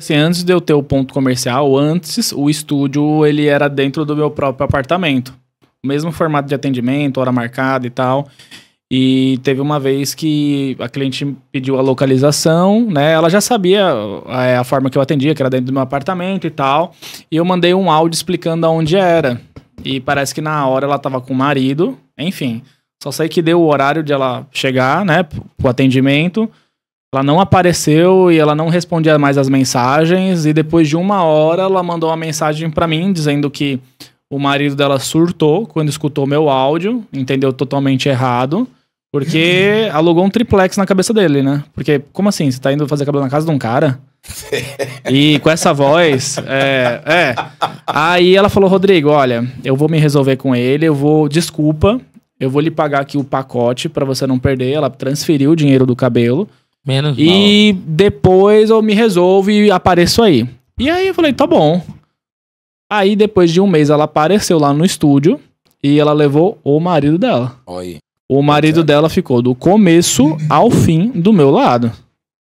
Assim, antes de eu ter o ponto comercial, antes o estúdio ele era dentro do meu próprio apartamento. O mesmo formato de atendimento, hora marcada e tal. E teve uma vez que a cliente pediu a localização, né? Ela já sabia a, eh, a forma que eu atendia, que era dentro do meu apartamento e tal. E eu mandei um áudio explicando aonde era. E parece que na hora ela tava com o marido, enfim. Só sei que deu o horário de ela chegar, né, pro atendimento. Ela não apareceu e ela não respondia mais as mensagens. E depois de uma hora, ela mandou uma mensagem para mim dizendo que o marido dela surtou quando escutou meu áudio, entendeu totalmente errado, porque alugou um triplex na cabeça dele, né? Porque, como assim? Você tá indo fazer cabelo na casa de um cara? e com essa voz, é, é. Aí ela falou: Rodrigo, olha, eu vou me resolver com ele, eu vou, desculpa, eu vou lhe pagar aqui o pacote para você não perder. Ela transferiu o dinheiro do cabelo. Menos e mal. depois eu me resolvo e apareço aí. E aí eu falei, tá bom. Aí depois de um mês ela apareceu lá no estúdio e ela levou o marido dela. Oi. O marido dela ficou do começo ao fim do meu lado.